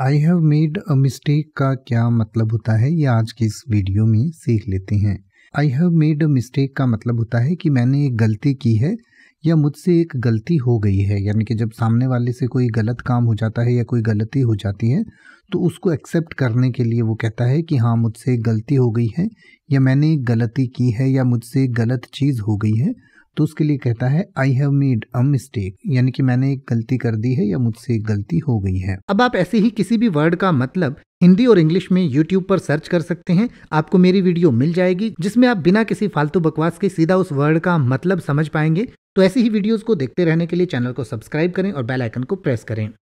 I have made a mistake का क्या मतलब होता है ये आज के इस वीडियो में सीख लेते हैं I have made a mistake का मतलब होता है कि मैंने एक गलती की है या मुझसे एक गलती हो गई है यानी कि जब सामने वाले से कोई गलत काम हो जाता है या कोई गलती हो जाती है तो उसको एक्सेप्ट करने के लिए वो कहता है कि हाँ मुझसे एक गलती हो गई है या मैंने एक गलती की है या मुझसे एक गलत चीज़ हो गई है तो उसके लिए कहता है I have made a mistake यानी कि मैंने एक गलती कर दी है या मुझसे एक गलती हो गई है अब आप ऐसे ही किसी भी वर्ड का मतलब हिंदी और इंग्लिश में यूट्यूब पर सर्च कर सकते हैं आपको मेरी वीडियो मिल जाएगी जिसमें आप बिना किसी फालतू बकवास के सीधा उस वर्ड का मतलब समझ पाएंगे तो ऐसी ही वीडियोस को देखते रहने के लिए चैनल को सब्सक्राइब करें और बेल आइकन को प्रेस करें